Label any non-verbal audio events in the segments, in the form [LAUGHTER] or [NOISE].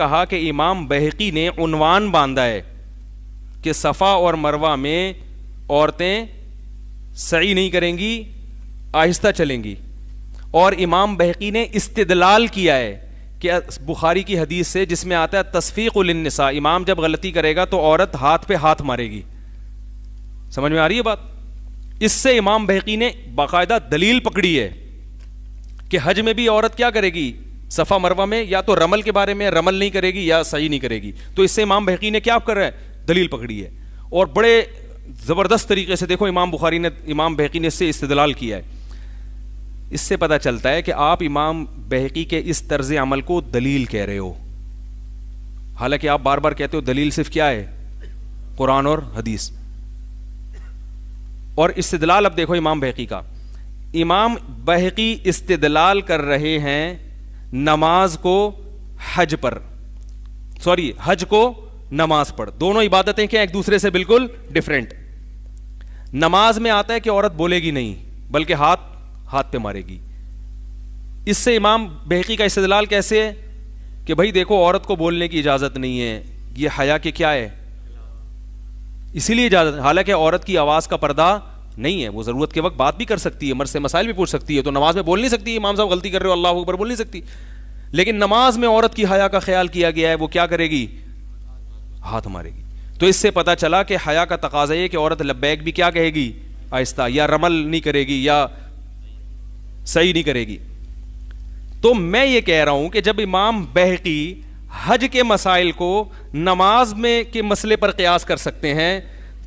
कहा कि इमाम बहकी ने उनवान बांधा है कि सफ़ा और मरवा में औरतें सही नहीं करेंगी आहिस्ता चलेंगी और इमाम बहकी ने इस्तदलाल किया है कि बुखारी की हदीस से जिसमें आता है तस्फ़ीक़ुलनसा इमाम जब गलती करेगा तो औरत हाथ पे हाथ मारेगी समझ में आ रही है बात इससे इमाम बहकी ने बाकायदा दलील पकड़ी है कि हज में भी औरत क्या करेगी सफ़ा मरवा में या तो रमल के बारे में रमल नहीं करेगी या सही नहीं करेगी तो इससे इमाम बहकी ने क्या कर रहा है दलील पकड़ी है और बड़े ज़बरदस्त तरीके से देखो इमाम बुखारी ने इमाम बहकी ने इससे इस्तलाल किया है इससे पता चलता है कि आप इमाम बहकी के इस तर्ज अमल को दलील कह रहे हो हालांकि आप बार बार कहते हो दलील सिर्फ क्या है कुरान और हदीस और इस्तलाल अब देखो इमाम बहकी का इमाम बहकी इस्तलाल कर रहे हैं नमाज को हज पर सॉरी हज को नमाज पर दोनों इबादतें क्या एक दूसरे से बिल्कुल डिफरेंट नमाज में आता है कि औरत बोलेगी नहीं बल्कि हाथ हाथ पे मारेगी इससे इमाम बहकी का इस्तलाल कैसे है कि भाई देखो औरत को बोलने की इजाज़त नहीं है ये हया के क्या है इसीलिए इजाज़त हालांकि औरत की आवाज़ का पर्दा नहीं है वो ज़रूरत के वक्त बात भी कर सकती है मर से मसाइल भी पूछ सकती है तो नमाज में बोल नहीं सकती इमाम साहब गलती कर रहे हो अल्लाह अकबर बोल नहीं सकती लेकिन नमाज में औरत की हया का ख्याल किया गया है वो क्या करेगी हाथ मारेगी तो इससे पता चला कि हया का तकाजा ये कि औरत लबैक भी क्या कहेगी आहिस्ता या रमल नहीं करेगी या सही नहीं करेगी तो मैं ये कह रहा हूं कि जब इमाम बहकी हज के मसाइल को नमाज में के मसले पर कयास कर सकते हैं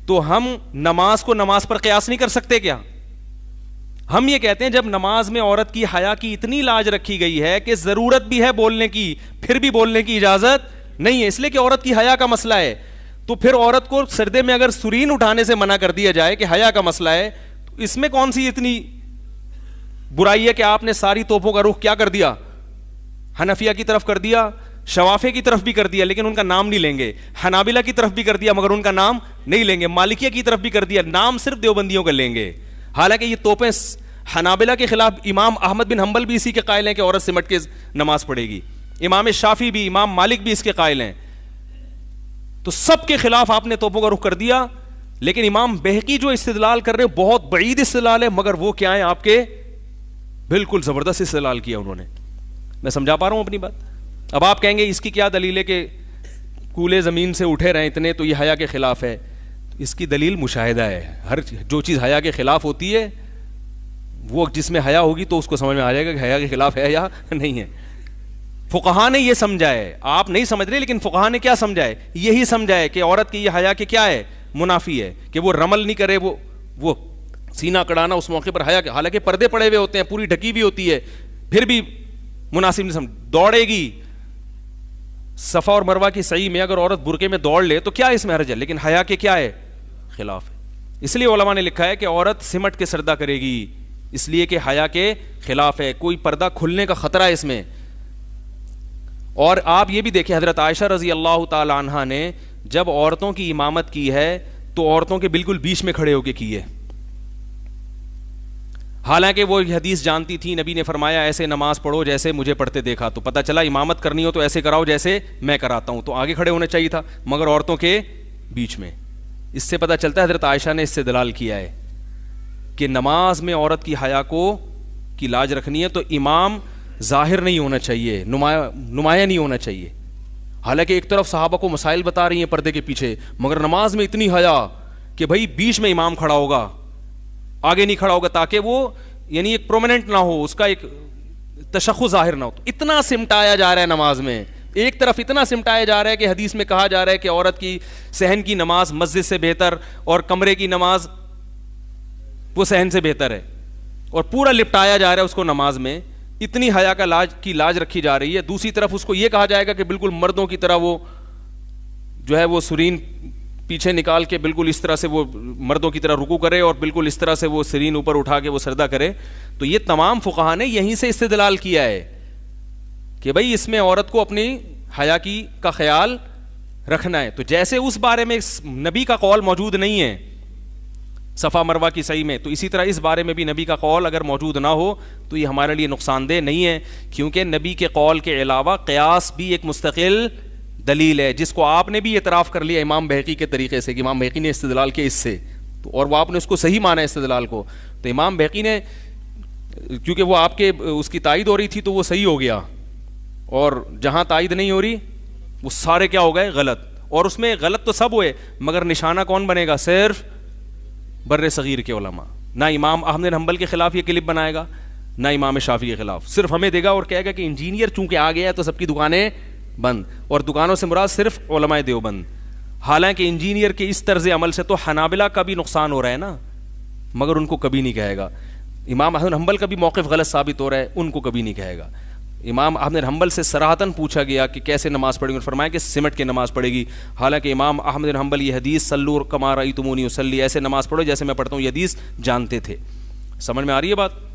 तो हम नमाज को नमाज पर कयास नहीं कर सकते क्या हम ये कहते हैं जब नमाज में औरत की हया की इतनी लाज रखी गई है कि जरूरत भी है बोलने की फिर भी बोलने की इजाजत नहीं है इसलिए कि औरत की हया का मसला है तो फिर औरत को सरदे में अगर सुरीन उठाने से मना कर दिया जाए कि हया का मसला है तो इसमें कौन सी इतनी बुराई है कि आपने सारी तोपों का रुख क्या कर दिया हनफिया की तरफ कर दिया शवाफे की तरफ भी कर दिया लेकिन उनका नाम नहीं लेंगे हनाबिला की तरफ भी कर दिया मगर उनका नाम नहीं लेंगे मालिकिया की तरफ भी कर दिया नाम सिर्फ देवबंदियों का लेंगे हालांकि ये तोपें हनाबिला के खिलाफ इमाम अहमद बिन हम्बल भी इसी के कायल हैं कि औरत सिमट के नमाज पढ़ेगी इमाम शाफी भी इमाम मालिक भी इसके कायल हैं तो सबके खिलाफ आपने तोपों का रुख कर दिया लेकिन इमाम बहकी जो इस्तलाल कर रहे बहुत बईद इस्तलाल है मगर वो क्या है आपके बिल्कुल जबरदस्त इस्तलाल किया उन्होंने मैं समझा पा रहा हूं अपनी बात अब आप कहेंगे इसकी क्या दलील है कि कूले ज़मीन से उठे रहें इतने तो ये हया के ख़िलाफ़ है इसकी दलील मुशाहिदा है हर जो चीज़ हया के ख़िलाफ़ होती है वो जिसमें हया होगी तो उसको समझ में आ जाएगा कि हया के ख़िलाफ़ है या [LAUGHS] नहीं है फ़ुकहा ने यह समझा है आप नहीं समझ रहे लेकिन फ़ुकहा ने क्या समझा है यही समझा है कि औरत की यह हया के क्या है मुनाफी है कि वो रमल नहीं करे वो वो सीना कड़ाना उस मौके पर हया हालांकि पर्दे पड़े हुए होते हैं पूरी ढकी हुई होती है फिर भी मुनासिब नहीं समझ दौड़ेगी सफ़ा और मरवा की सही में अगर औरत बुरके में दौड़ ले तो क्या इसमें हर्ज है लेकिन हया के क्या है खिलाफ है इसलिए ओलमा ने लिखा है कि औरत सिमट के सरदा करेगी इसलिए कि हया के खिलाफ है कोई पर्दा खुलने का खतरा है इसमें और आप ये भी देखें हजरत आयशा रजी अल्लाह तहा ने जब औरतों की इमामत की है तो औरतों के बिल्कुल बीच में खड़े होकर की है हालांकि वो हदीस जानती थी नबी ने फरमाया ऐसे नमाज पढ़ो जैसे मुझे पढ़ते देखा तो पता चला इमामत करनी हो तो ऐसे कराओ जैसे मैं कराता हूँ तो आगे खड़े होना चाहिए था मगर औरतों के बीच में इससे पता चलता है हजरत आयशा ने इससे दलाल किया है कि नमाज में औरत की हया को की लाज रखनी है तो इमाम जाहिर नहीं होना चाहिए नुमाया नुमाया नहीं होना चाहिए हालांकि एक तरफ साहबा को मसाइल बता रही हैं पर्दे के पीछे मगर नमाज में इतनी हया कि भाई बीच में इमाम खड़ा होगा आगे नहीं खड़ा होगा ताकि वो यानी एक प्रोमिनेंट ना हो उसका एक तशख जाहिर ना हो तो इतना सिमटाया जा रहा है नमाज में एक तरफ इतना सिमटाया जा रहा है कि हदीस में कहा जा रहा है कि औरत की सहन की नमाज मस्जिद से बेहतर और कमरे की नमाज वो सहन से बेहतर है और पूरा लिपटाया जा रहा है उसको नमाज में इतनी हया का लाज की लाज रखी जा रही है दूसरी तरफ उसको ये कहा जाएगा कि बिल्कुल मर्दों की तरह वो जो है वो सुरीन पीछे निकाल के बिल्कुल इस तरह से वो मर्दों की तरह रुकू करे और बिल्कुल इस तरह से वो सरीन ऊपर उठा के वो सरदा करे तो ये तमाम फुकाहा ने यहीं से इस्तेदलाल किया है कि भाई इसमें औरत को अपनी हया की का ख्याल रखना है तो जैसे उस बारे में नबी का कौल मौजूद नहीं है सफ़ा मरवा की सही में तो इसी तरह इस बारे में भी नबी का कौल अगर मौजूद ना हो तो ये हमारे लिए नुकसानदेह नहीं है क्योंकि नबी के कौल के अलावा कयास भी एक मुस्तकिल दलील है जिसको आपने भी एतराफ़ कर लिया इमाम बहकी के तरीके से कि इमाम बहकी ने इस्तलाल किया इससे तो और वह आपने उसको सही माना इस्तलाल को तो इमाम बहकी ने क्योंकि वह आपके उसकी तायद हो रही थी तो वो सही हो गया और जहाँ तायद नहीं हो रही वो सारे क्या हो गए गलत और उसमें गलत तो सब हुए मगर निशाना कौन बनेगा सिर्फ बर्र सग़ीर के ओलमा ना इमाम अहमद हम्बल के ख़िलाफ़ ये क्लिप बनाएगा ना इमाम शाफी के ख़िलाफ़ सिर्फ हमें देगा और कहेगा कि इंजीनियर चूंकि आ गया है तो सबकी दुकानें बंद और दुकानों से मुराद सिर्फ ओलमाए देवबंद हालांकि इंजीनियर के इस तर्ज अमल से तो हनाबिला का भी नुकसान हो रहा है ना मगर उनको कभी नहीं कहेगा इमाम अहमद हम्बल का भी मौक़ गलत साबित हो रहा है उनको कभी नहीं कहेगा इमाम अहमद हम्बल से सराहतन पूछा गया कि कैसे नमाज़ पढ़ेगी और फरमाया कि सिमट के नमाज़ पढ़ेगी हालांकि इमाम अहमद हम्बल यह हदीस सल्लूर कमा रही तुमोनी ऐसे नमाज़ पढ़ो जैसे मैं पढ़ता हूँ यदीस जानते थे समझ में आ रही है बात